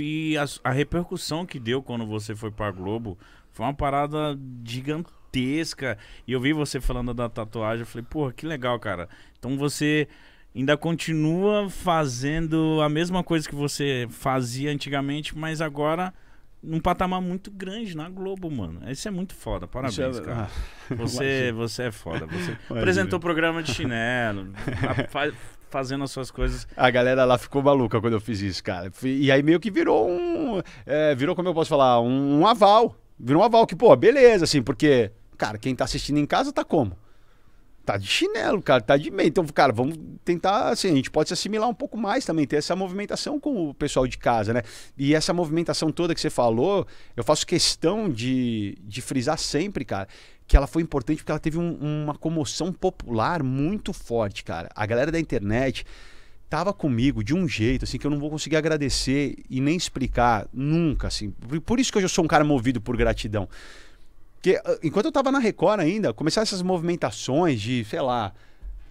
e a, a, repercussão que deu quando você foi pra Globo foi uma parada gigantesca. E eu vi você falando da tatuagem, eu falei, porra, que legal, cara. Então você ainda continua fazendo a mesma coisa que você fazia antigamente, mas agora num patamar muito grande na Globo, mano. Isso é muito foda. Parabéns, é cara. você, você é foda. Você imagina. apresentou programa de chinelo, faz, fazendo as suas coisas. A galera lá ficou maluca quando eu fiz isso, cara. E aí meio que virou um. É, virou, como eu posso falar, um, um aval. Virou um aval que, pô, beleza, assim, porque, cara, quem tá assistindo em casa tá como? tá de chinelo, cara, tá de meio. Então, cara, vamos tentar, assim, a gente pode se assimilar um pouco mais também, ter essa movimentação com o pessoal de casa, né? E essa movimentação toda que você falou, eu faço questão de, de frisar sempre, cara, que ela foi importante porque ela teve um, uma comoção popular muito forte, cara. A galera da internet tava comigo de um jeito, assim, que eu não vou conseguir agradecer e nem explicar nunca, assim. Por isso que eu sou um cara movido por gratidão porque ah, enquanto eu estava na Record ainda, começaram essas movimentações de, sei lá,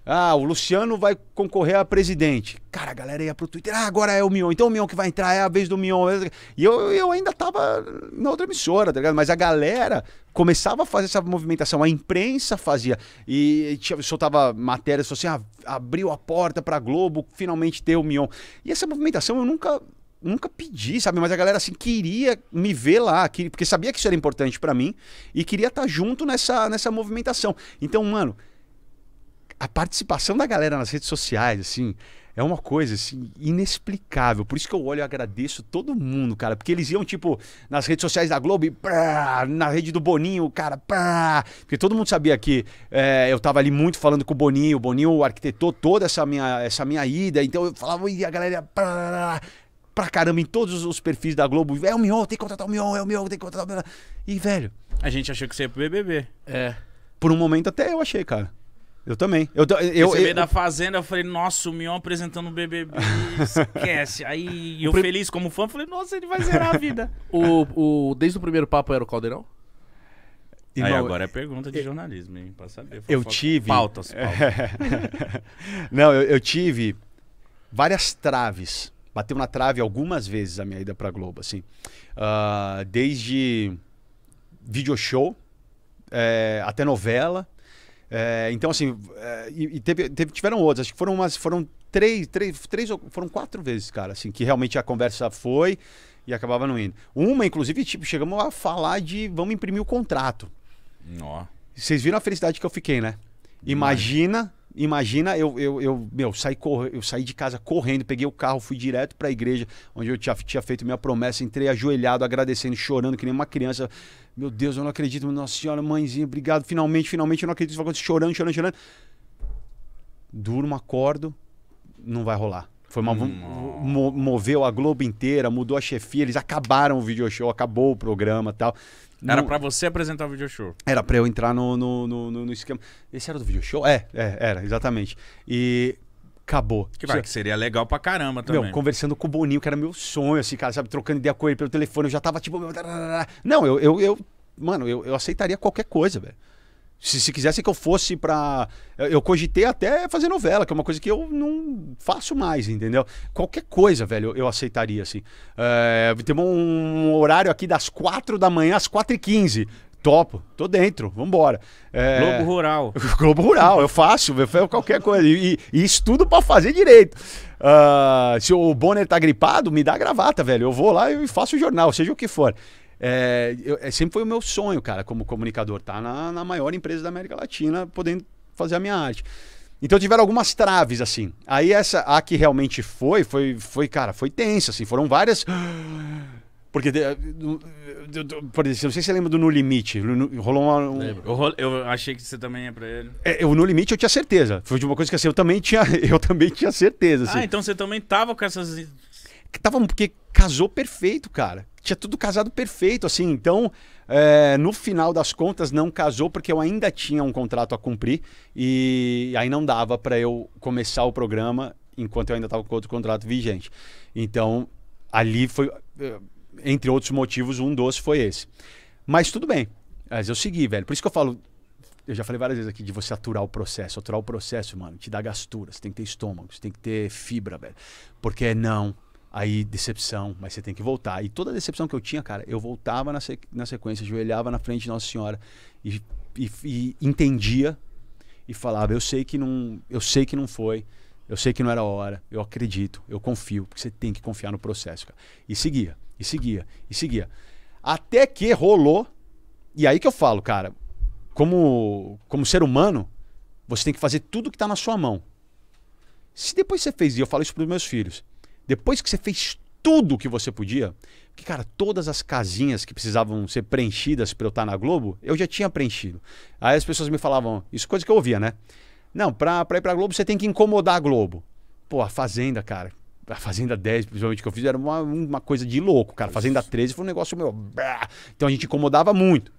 ah, o Luciano vai concorrer a presidente. Cara, a galera ia pro Twitter, ah, agora é o Mion, então o Mion que vai entrar, é a vez do Mion. E eu, eu ainda tava na outra emissora, tá ligado? Mas a galera começava a fazer essa movimentação, a imprensa fazia. E tinha, soltava matérias, assim, ah, abriu a porta pra Globo finalmente ter o Mion. E essa movimentação eu nunca nunca pedi, sabe? Mas a galera assim queria me ver lá, porque sabia que isso era importante para mim e queria estar tá junto nessa, nessa movimentação. Então, mano, a participação da galera nas redes sociais, assim, é uma coisa assim inexplicável. Por isso que eu olho e agradeço todo mundo, cara, porque eles iam tipo nas redes sociais da Globo, e, na rede do Boninho, cara, porque todo mundo sabia que é, eu tava ali muito falando com o Boninho, o Boninho arquitetou toda essa minha essa minha ida, então eu falava e a galera prá, pra caramba em todos os perfis da Globo. É o Mion, tem que contratar o Mion, é o Mion, tem que contratar o Mion. E, velho. A gente achou que você ia pro BBB. É. Por um momento até eu achei, cara. Eu também. Eu, eu, Você veio da Fazenda, eu falei, nossa, o Mion apresentando o BBB, esquece. Aí eu feliz como fã, falei, nossa, ele vai zerar a vida. o, o, desde o primeiro papo era o Caldeirão? Aí agora é pergunta de jornalismo, hein? Pra saber. Eu tive... Pautas, pautas. Não, eu, eu tive várias traves bateu na trave algumas vezes a minha ida para Globo, assim. Uh, desde video show é, até novela. É, então, assim, é, e, teve, teve, tiveram outras, acho que foram umas, foram três, três, três, foram quatro vezes, cara, assim, que realmente a conversa foi e acabava não indo. Uma, inclusive, tipo, chegamos a falar de vamos imprimir o contrato. Ó. Vocês viram a felicidade que eu fiquei, né? Imagina imagina, eu, eu, eu, meu, saí corre, eu saí de casa correndo, peguei o carro, fui direto para a igreja, onde eu tinha, tinha feito minha promessa, entrei ajoelhado, agradecendo, chorando, que nem uma criança. Meu Deus, eu não acredito, Nossa Senhora, mãezinha, obrigado, finalmente, finalmente, eu não acredito, isso chorando, chorando, chorando. Durmo, acordo, não vai rolar. Foi uma, hum. moveu a Globo inteira, mudou a chefia, eles acabaram o video show, acabou o programa tal. Era pra você apresentar o video show. Era pra eu entrar no, no, no, no esquema. Esse era do video show? É, é, era, exatamente. E acabou. Que, vai, que seria legal pra caramba também. Meu, conversando com o Boninho, que era meu sonho, assim, cara, sabe, trocando ideia com ele pelo telefone, eu já tava tipo. Não, eu, eu, eu mano, eu, eu aceitaria qualquer coisa, velho. Se, se quisesse que eu fosse pra. Eu, cogitei até fazer novela, que é uma coisa que eu não faço mais, entendeu? Qualquer coisa, velho, eu, aceitaria, assim. É, eh, temos um horário aqui das quatro da manhã às quatro e quinze topo, tô dentro, vambora. É... Globo Rural. Globo Rural, eu faço, eu faço qualquer coisa. E, e estudo para fazer direito. Uh, se o Bonner tá gripado, me dá gravata, velho. Eu vou lá e faço o jornal, seja o que for. É, eu, é, sempre foi o meu sonho, cara, como comunicador, estar tá? na, na maior empresa da América Latina, podendo fazer a minha arte. Então tiveram algumas traves, assim. Aí essa, a que realmente foi, foi, foi cara, foi tensa, assim. Foram várias... Porque, eh, por exemplo, não sei se você lembra do No Limite. Rolou uma. Um... Eu, eu, achei que você também ia pra ele. É, eu, no Limite eu tinha certeza. Foi de uma coisa que assim, eu também tinha, eu também tinha certeza. Assim. Ah, então você também tava com essas. Tava, porque casou perfeito, cara tinha tudo casado perfeito, assim. Então, é, no final das contas, não casou porque eu ainda tinha um contrato a cumprir e aí não dava para eu começar o programa enquanto eu ainda estava com outro contrato vigente. Então, ali foi, é, entre outros motivos, um dos foi esse. Mas tudo bem, mas eu segui, velho. Por isso que eu falo, eu já falei várias vezes aqui de você aturar o processo. Aturar o processo, mano, te dá gastura, você tem que ter estômago, você tem que ter fibra, velho. Porque é não, Aí, decepção, mas você tem que voltar. E toda a decepção que eu tinha, cara, eu voltava na, sequ na sequência, ajoelhava na frente de Nossa Senhora e, e, e, entendia e falava: eu sei que não, eu sei que não foi, eu sei que não era a hora, eu acredito, eu confio, porque você tem que confiar no processo, cara. E seguia, e seguia, e seguia. Até que rolou, e aí que eu falo, cara, como, como ser humano, você tem que fazer tudo que está na sua mão. Se depois você fez, e eu falo isso para os meus filhos, depois que você fez tudo o que você podia, porque, cara, todas as casinhas que precisavam ser preenchidas para eu estar tá na Globo, eu já tinha preenchido. Aí as pessoas me falavam, isso é coisa que eu ouvia, né? Não, para ir para Globo você tem que incomodar a Globo. Pô, a Fazenda, cara. A Fazenda 10, principalmente, que eu fiz, era uma, uma coisa de louco, cara. Fazenda 13 foi um negócio meu. Então a gente incomodava muito.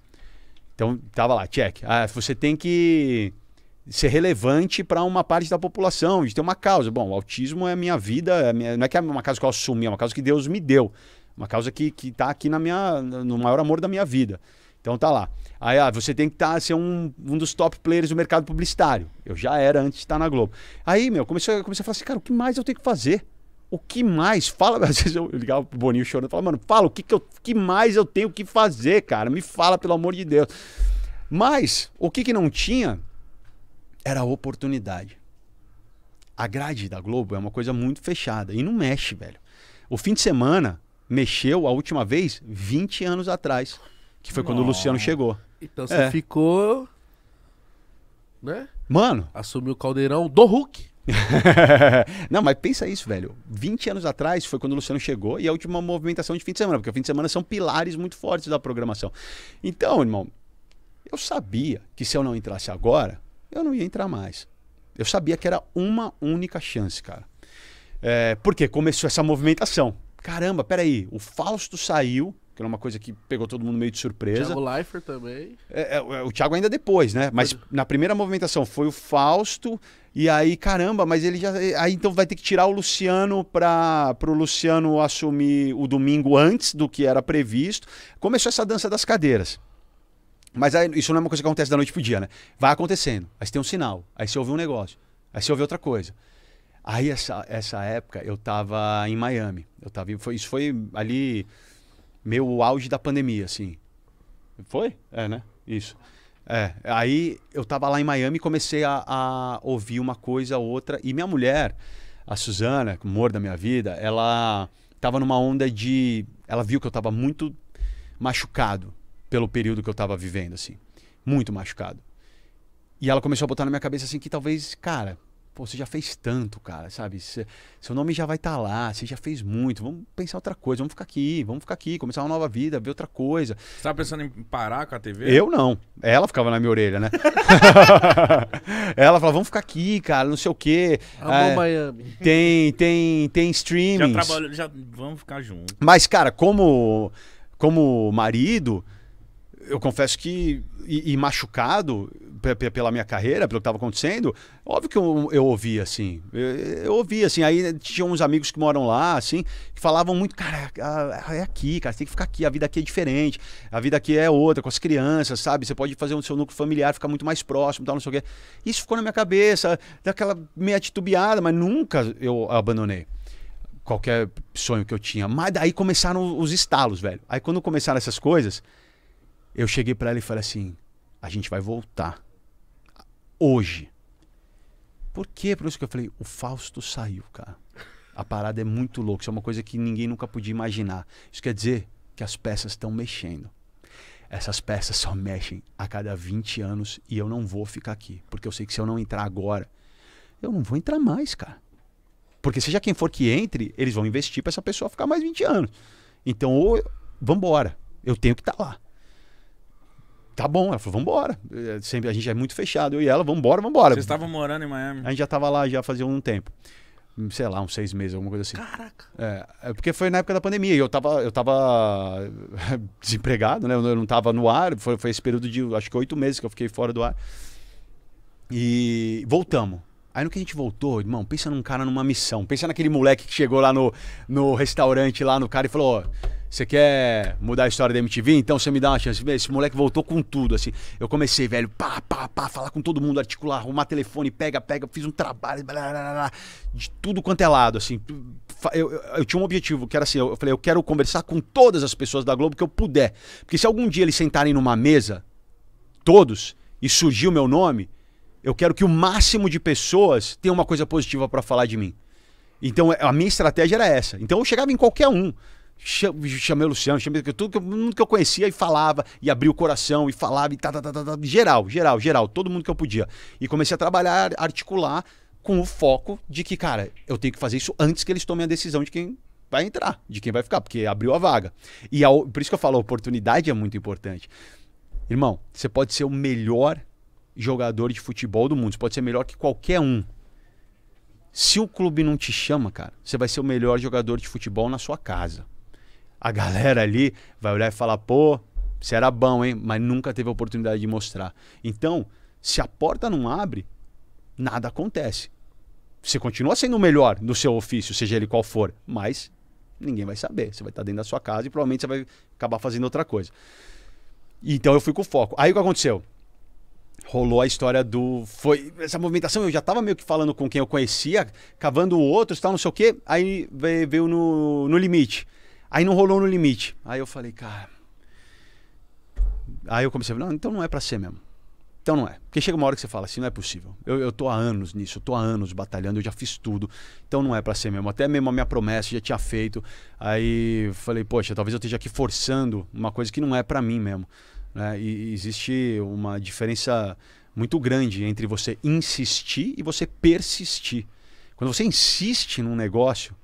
Então tava lá, check. Ah, você tem que ser relevante para uma parte da população, de ter uma causa. Bom, o autismo é a minha vida, é a minha, não é que é uma causa que eu assumi, é uma causa que Deus me deu. Uma causa que está aqui na minha, no maior amor da minha vida. Então tá lá. Aí ah, você tem que tá, ser um, um dos top players do mercado publicitário. Eu já era antes de estar na Globo. Aí, meu, comecei, comecei a falar assim, cara, o que mais eu tenho que fazer? O que mais? Fala, às vezes eu ligava pro Boninho chorando, falava, mano, fala, o que, que, eu, que mais eu tenho que fazer, cara? Me fala, pelo amor de Deus. Mas, o que que não tinha era a oportunidade. A grade da Globo é uma coisa muito fechada e não mexe, velho. O fim de semana mexeu a última vez 20 anos atrás, que foi quando o Luciano chegou. Então é. você é. ficou. Né? Mano. Assumiu o caldeirão do Hulk. não, mas pensa isso, velho. 20 anos atrás foi quando o Luciano chegou e a última movimentação de fim de semana, porque o fim de semana são pilares muito fortes da programação. Então, irmão, eu sabia que se eu não entrasse agora, eu não ia entrar mais. Eu sabia que era uma única chance, cara. É, porque começou essa movimentação. Caramba, peraí, o Fausto saiu, que era uma coisa que pegou todo mundo meio de surpresa. Thiago Leifert também. É, é, o Thiago ainda depois, né? Mas na primeira movimentação foi o Fausto, e aí, caramba, mas ele já. É, aí então vai ter que tirar o Luciano para o Luciano assumir o domingo antes do que era previsto. Começou essa dança das cadeiras. Mas aí, isso não é uma coisa que acontece da noite pro dia, né? Vai acontecendo. Aí você tem um sinal. Aí você ouve um negócio. Aí você ouve outra coisa. Aí essa, essa época eu tava em Miami. Eu tava, foi, isso foi ali meu auge da pandemia, assim. Foi? É, né? Isso. É, aí eu tava lá em Miami e comecei a, a, ouvir uma coisa ou outra. E minha mulher, a Suzana, o amor da minha vida, ela tava numa onda de. Ela viu que eu tava muito machucado pelo período que eu estava vivendo, assim. Muito machucado. E ela começou a botar na minha cabeça, assim, que talvez, cara, pô, você já fez tanto, cara, sabe? Cê, seu nome já vai estar tá lá, você já fez muito, vamos pensar outra coisa, vamos ficar aqui, vamos ficar aqui, começar uma nova vida, ver outra coisa. Você tava pensando em parar com a TV? Eu não. Ela ficava na minha orelha, né? Ela falava, vamos ficar aqui, cara, não sei o quê. Amor é, Miami. Tem, tem, tem streaming. Já trabalho, já vamos ficar juntos. Mas, cara, como, como marido eu confesso que, e, e machucado pela minha carreira, pelo que estava acontecendo, óbvio que eu, eu ouvia, assim. Eu, eu ouvia, assim. Aí tinha uns amigos que moram lá, assim, que falavam muito, cara, é aqui, cara, você tem que ficar aqui, a vida aqui é diferente, a vida aqui é outra, com as crianças, sabe? Você pode fazer o seu núcleo familiar, ficar muito mais próximo, tal, não sei o quê. Isso ficou na minha cabeça, daquela meia titubeada, mas nunca eu abandonei qualquer sonho que eu tinha. Mas daí começaram os estalos, velho. Aí quando começaram essas coisas eu cheguei para ela e falei assim: a gente vai voltar. Hoje. Por quê? Por isso que eu falei: o Fausto saiu, cara. A parada é muito louca. Isso é uma coisa que ninguém nunca podia imaginar. Isso quer dizer que as peças estão mexendo. Essas peças só mexem a cada 20 anos e eu não vou ficar aqui. Porque eu sei que se eu não entrar agora, eu não vou entrar mais, cara. Porque seja quem for que entre, eles vão investir para essa pessoa ficar mais 20 anos. Então, ou vambora, eu tenho que estar tá lá tá bom. Ela falou, vambora. É, sempre, a gente é muito fechado. Eu e ela, vambora, vambora. Vocês estavam morando em Miami? A gente já tava lá já fazia um tempo. Sei lá, uns seis meses, alguma coisa assim. Caraca. É, é porque foi na época da pandemia. E eu tava, eu tava desempregado, né? Eu não tava no ar. Foi, foi esse período de acho que oito meses que eu fiquei fora do ar. E voltamos. Aí no que a gente voltou, irmão, pensa num cara numa missão. Pensa naquele moleque que chegou lá no, no restaurante, lá no cara e falou: oh, você quer mudar a história da MTV? Então você me dá uma chance. Esse moleque voltou com tudo, assim. Eu comecei, velho, pá, pá, pá, falar com todo mundo, articular, arrumar telefone, pega, pega. Fiz um trabalho, blá, blá, blá, de tudo quanto é lado, assim. Eu, eu, eu, tinha um objetivo, que era assim, eu falei, eu quero conversar com todas as pessoas da Globo que eu puder. Porque se algum dia eles sentarem numa mesa, todos, e surgir o meu nome, eu quero que o máximo de pessoas tenha uma coisa positiva para falar de mim. Então é, a minha estratégia era essa. Então eu chegava em qualquer um chamei o Luciano, chamei tudo que, todo mundo que eu conhecia e falava, e abria o coração e falava, e tá, tá, tá, tá, geral, geral, geral, todo mundo que eu podia. E comecei a trabalhar, articular com o foco de que, cara, eu tenho que fazer isso antes que eles tomem a decisão de quem vai entrar, de quem vai ficar, porque abriu a vaga. E a, por isso que eu falo, a oportunidade é muito importante. Irmão, você pode ser o melhor jogador de futebol do mundo, você pode ser melhor que qualquer um. Se o clube não te chama, cara, você vai ser o melhor jogador de futebol na sua casa a galera ali vai olhar e falar, pô, você era bom, hein? Mas nunca teve a oportunidade de mostrar. Então, se a porta não abre, nada acontece. Você continua sendo o melhor no seu ofício, seja ele qual for, mas ninguém vai saber. Você vai estar dentro da sua casa e provavelmente você vai acabar fazendo outra coisa. Então eu fui com foco. Aí o que aconteceu? Rolou a história do. Foi essa movimentação. Eu já estava meio que falando com quem eu conhecia, cavando outros, tal, não sei o quê. Aí veio no, no limite. Aí não rolou no limite. Aí eu falei, cara. Aí eu comecei a falar, não, então não é para ser mesmo. Então não é. Porque chega uma hora que você fala assim, não é possível. Eu, eu tô há anos nisso, eu tô há anos batalhando, eu já fiz tudo. Então não é para ser mesmo. Até mesmo a minha promessa já tinha feito. Aí falei, poxa, talvez eu esteja aqui forçando uma coisa que não é para mim mesmo. Né? E existe uma diferença muito grande entre você insistir e você persistir. Quando você insiste num negócio,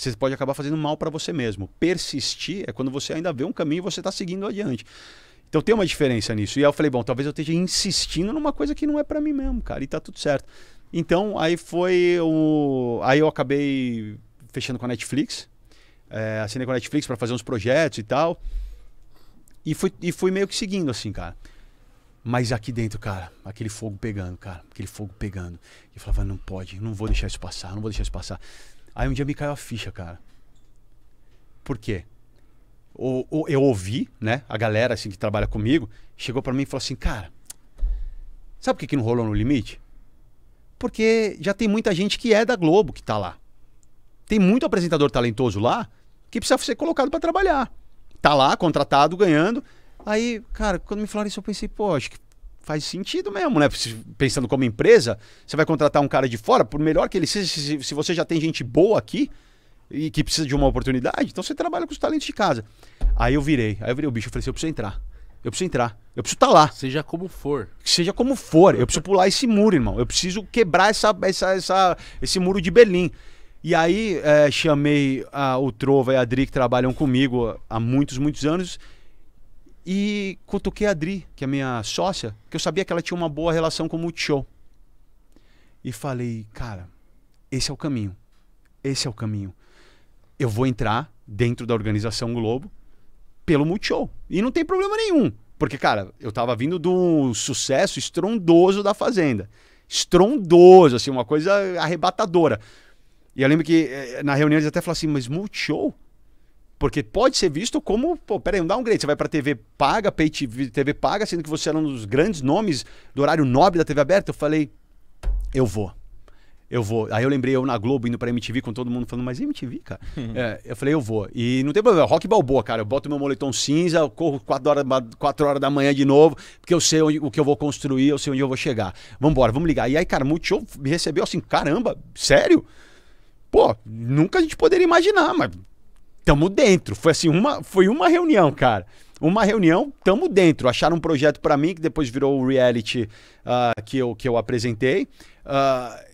você pode acabar fazendo mal para você mesmo. Persistir é quando você ainda vê um caminho e você está seguindo adiante. Então tem uma diferença nisso. E aí eu falei, bom, talvez eu esteja insistindo numa coisa que não é para mim mesmo, cara, e tá tudo certo. Então aí foi o. Aí eu acabei fechando com a Netflix, é, assinei com a Netflix para fazer uns projetos e tal. E fui, e fui meio que seguindo, assim, cara. Mas aqui dentro, cara, aquele fogo pegando, cara, aquele fogo pegando. E eu falava, não pode, não vou deixar isso passar, não vou deixar isso passar. Aí um dia me caiu a ficha, cara. Por quê? O, o, eu ouvi, né? A galera assim que trabalha comigo chegou para mim e falou assim, cara, sabe por que, que não rolou no limite? Porque já tem muita gente que é da Globo que tá lá. Tem muito apresentador talentoso lá que precisa ser colocado para trabalhar. Tá lá, contratado, ganhando. Aí, cara, quando me falaram isso, eu pensei, pô, acho que faz sentido mesmo, né? Pensando como empresa, você vai contratar um cara de fora, por melhor que ele seja, se, se você já tem gente boa aqui e que precisa de uma oportunidade, então você trabalha com os talentos de casa. Aí eu virei, aí eu virei o bicho, eu falei assim, eu preciso entrar. Eu preciso entrar. Eu preciso estar tá lá. Seja como for. Seja como for. Eu preciso pular esse muro, irmão. Eu preciso quebrar essa, essa, essa esse muro de Berlim. E aí é, chamei a, o Trova e a Adri, que trabalham comigo há muitos, muitos anos. E cutuquei a Adri, que é minha sócia, que eu sabia que ela tinha uma boa relação com o Multishow. E falei, cara, esse é o caminho. Esse é o caminho. Eu vou entrar dentro da organização Globo pelo Multishow. E não tem problema nenhum. Porque, cara, eu tava vindo de um sucesso estrondoso da Fazenda. Estrondoso, assim, uma coisa arrebatadora. E eu lembro que eh, na reunião eles até falaram assim, mas Multishow? Porque pode ser visto como, pô, peraí, um downgrade. Você vai para TV paga, pay TV, TV paga, sendo que você era um dos grandes nomes do horário nobre da TV aberta. Eu falei, eu vou. Eu vou. Aí eu lembrei eu na Globo indo pra MTV com todo mundo falando, mas MTV, cara? é, eu falei, eu vou. E não tem problema, rock balboa, cara. Eu boto meu moletom cinza, eu corro 4 horas, 4 horas da manhã de novo, porque eu sei onde, o que eu vou construir, eu sei onde eu vou chegar. Vambora, vamos ligar. E aí, cara, Multishow me recebeu assim, caramba, sério? Pô, nunca a gente poderia imaginar, mas tamo dentro. Foi assim, uma, foi uma reunião, cara. Uma reunião, tamo dentro. Acharam um projeto para mim, que depois virou o reality uh, que, eu, que eu apresentei. Uh,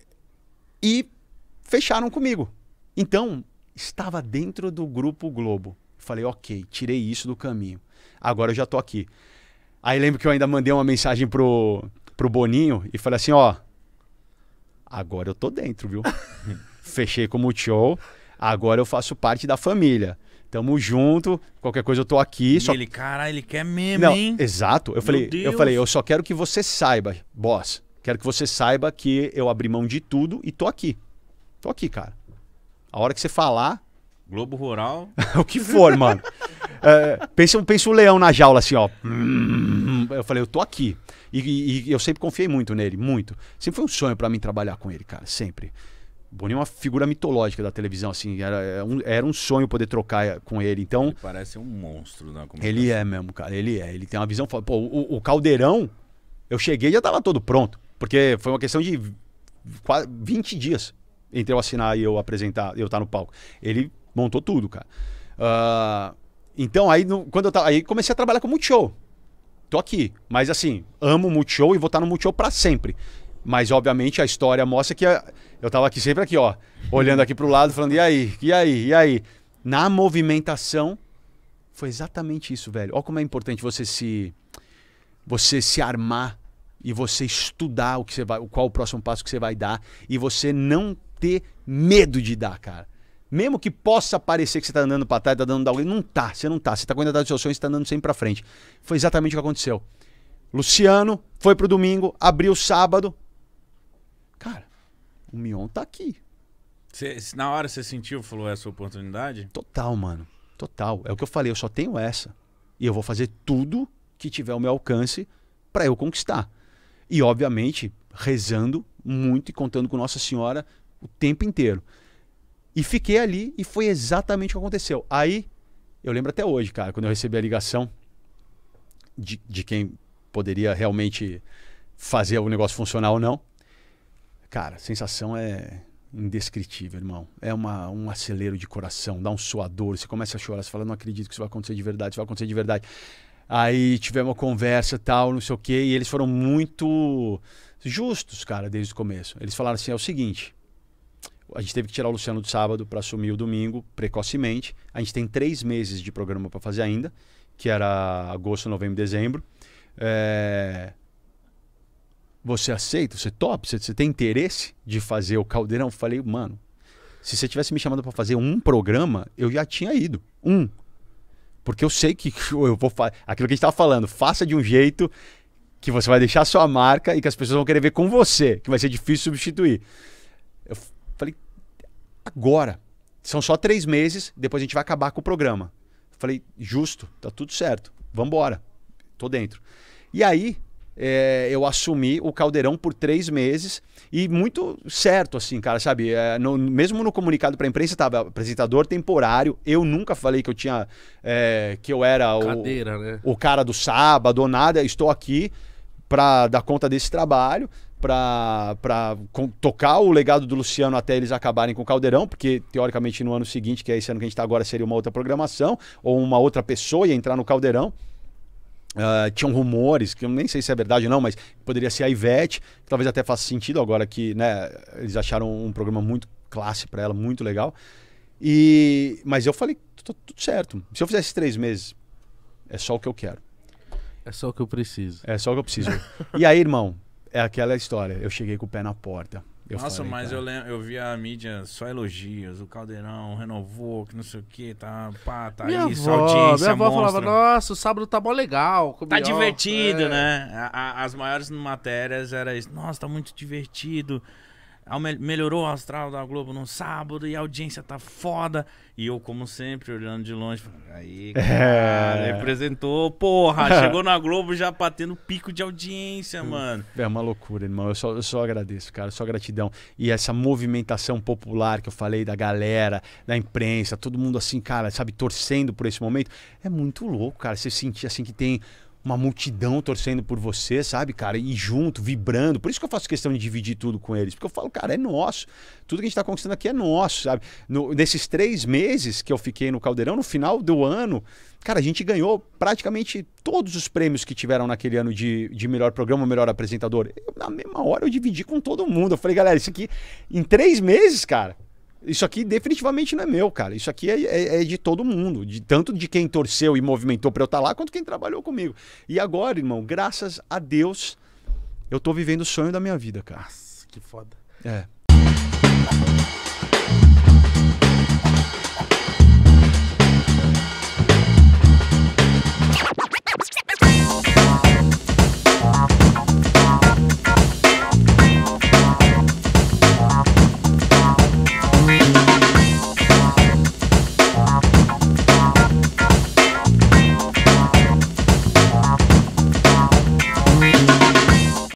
e fecharam comigo. Então, estava dentro do Grupo Globo. Falei, ok, tirei isso do caminho. Agora eu já tô aqui. Aí lembro que eu ainda mandei uma mensagem pro, pro Boninho e falei assim, ó... Agora eu tô dentro, viu? Fechei com o Multishow Agora eu faço parte da família. Tamo junto, qualquer coisa eu tô aqui. E só... ele, cara, ele quer mesmo, Não, hein? Exato. Eu Meu falei, Deus. eu falei, eu só quero que você saiba, boss. Quero que você saiba que eu abri mão de tudo e tô aqui. Tô aqui, cara. A hora que você falar. Globo Rural. o que for, mano. é, pensa, pensa o leão na jaula assim, ó. Eu falei, eu tô aqui. E, e, e eu sempre confiei muito nele, muito. Sempre foi um sonho para mim trabalhar com ele, cara, sempre. Boninho é uma figura mitológica da televisão, assim, era, é um, era um sonho poder trocar eh, com ele. Então, ele parece um monstro na né, Ele é mesmo, cara, ele é. Ele tem uma visão. Pô, o, o caldeirão, eu cheguei e já estava todo pronto, porque foi uma questão de 20 dias entre eu assinar e eu apresentar, eu estar tá no palco. Ele montou tudo, cara. Uh, então, aí, no, quando eu tava, aí comecei a trabalhar com Multishow. Tô aqui, mas assim, amo Multishow e vou estar tá no Multishow para sempre. Mas, obviamente, a história mostra que eu estava aqui sempre aqui, ó, olhando aqui para o lado, falando, e aí, e aí, e aí? Na movimentação, foi exatamente isso, velho. Olha como é importante você se, você se armar e você estudar o que você vai, qual o próximo passo que você vai dar e você não ter medo de dar, cara. Mesmo que possa parecer que você está andando para trás, está dando alguém, não tá, você não tá. Você está com a dos seus sonhos, está andando sempre para frente. Foi exatamente o que aconteceu. Luciano foi pro domingo, abriu sábado, o Mion tá aqui. Cê, na hora você sentiu, falou, essa oportunidade? Total, mano. Total. É o que eu falei, eu só tenho essa. E eu vou fazer tudo que tiver ao meu alcance para eu conquistar. E, obviamente, rezando muito e contando com Nossa Senhora o tempo inteiro. E fiquei ali e foi exatamente o que aconteceu. Aí, eu lembro até hoje, cara, quando eu recebi a ligação de, de quem poderia realmente fazer o negócio funcionar ou não. Cara, a sensação é indescritível, irmão. É uma, um acelero de coração, dá um suador, você começa a chorar, você fala, não acredito que isso vai acontecer de verdade, isso vai acontecer de verdade. Aí tivemos uma conversa tal, não sei o quê, e eles foram muito justos, cara, desde o começo. Eles falaram assim: é o seguinte, a gente teve que tirar o Luciano do sábado para assumir o domingo precocemente. A gente tem três meses de programa para fazer ainda, que era agosto, novembro, dezembro. É, você aceita? Você top? Você, você tem interesse de fazer o caldeirão? falei, mano, se você tivesse me chamado para fazer um programa, eu já tinha ido. Um. Porque eu sei que eu vou fazer. Aquilo que a gente estava falando, faça de um jeito que você vai deixar sua marca e que as pessoas vão querer ver com você, que vai ser difícil substituir. Eu falei, agora. São só três meses, depois a gente vai acabar com o programa. falei, justo, tá tudo certo, vambora, tô dentro. E aí, é, eu assumi o Caldeirão por três meses e muito certo, assim, cara, sabe? É, no, mesmo no comunicado para a imprensa estava apresentador temporário. Eu nunca falei que eu tinha, é, que eu era o, Cadeira, né? o cara do sábado ou nada. Estou aqui para dar conta desse trabalho para tocar o legado do Luciano até eles acabarem com o Caldeirão, porque teoricamente no ano seguinte, que é esse ano que a gente está agora, seria uma outra programação, ou uma outra pessoa ia entrar no Caldeirão. Uh, tinham rumores, que eu nem sei se é verdade ou não, mas poderia ser a Ivete, que talvez até faça sentido agora que né, eles acharam um programa muito classe para ela, muito legal. E, mas eu falei, tá tudo certo. Se eu fizesse três meses, é só o que eu quero. É só o que eu preciso. É só o que eu preciso. e aí, irmão, é aquela história. Eu cheguei com o pé na porta. Eu Nossa, falei, mas tá. eu, eu vi a mídia só elogios, o Caldeirão renovou, que não sei o que, tá, pá, tá minha isso, avó, audiência, Minha avó falava, nossa, o sábado tá bom legal. Tá divertido, é. né? A, a, as maiores matérias era isso, nossa, tá muito divertido melhorou o astral da Globo no sábado e a audiência tá foda. E eu, como sempre, olhando de longe, falando, aí, cara, é. representou, porra, chegou na Globo já batendo pico de audiência, mano. É uma loucura, irmão. Eu só, eu só agradeço, cara, só gratidão. E essa movimentação popular que eu falei da galera, da imprensa, todo mundo assim, cara, sabe, torcendo por esse momento, é muito louco, cara. Você sentir assim que tem uma multidão torcendo por você, sabe, cara? E junto, vibrando. Por isso que eu faço questão de dividir tudo com eles. Porque eu falo, cara, é nosso. Tudo que a gente está conquistando aqui é nosso, sabe? No, nesses três meses que eu fiquei no Caldeirão, no final do ano, cara, a gente ganhou praticamente todos os prêmios que tiveram naquele ano de, de melhor programa, melhor apresentador. Eu, na mesma hora eu dividi com todo mundo. Eu falei, galera, isso aqui em três meses, cara, isso aqui definitivamente não é meu, cara. Isso aqui é, é, é de todo mundo, de tanto de quem torceu e movimentou para eu estar tá lá, quanto quem trabalhou comigo. E agora, irmão, graças a Deus, eu tô vivendo o sonho da minha vida, cara. Nossa, que foda. É.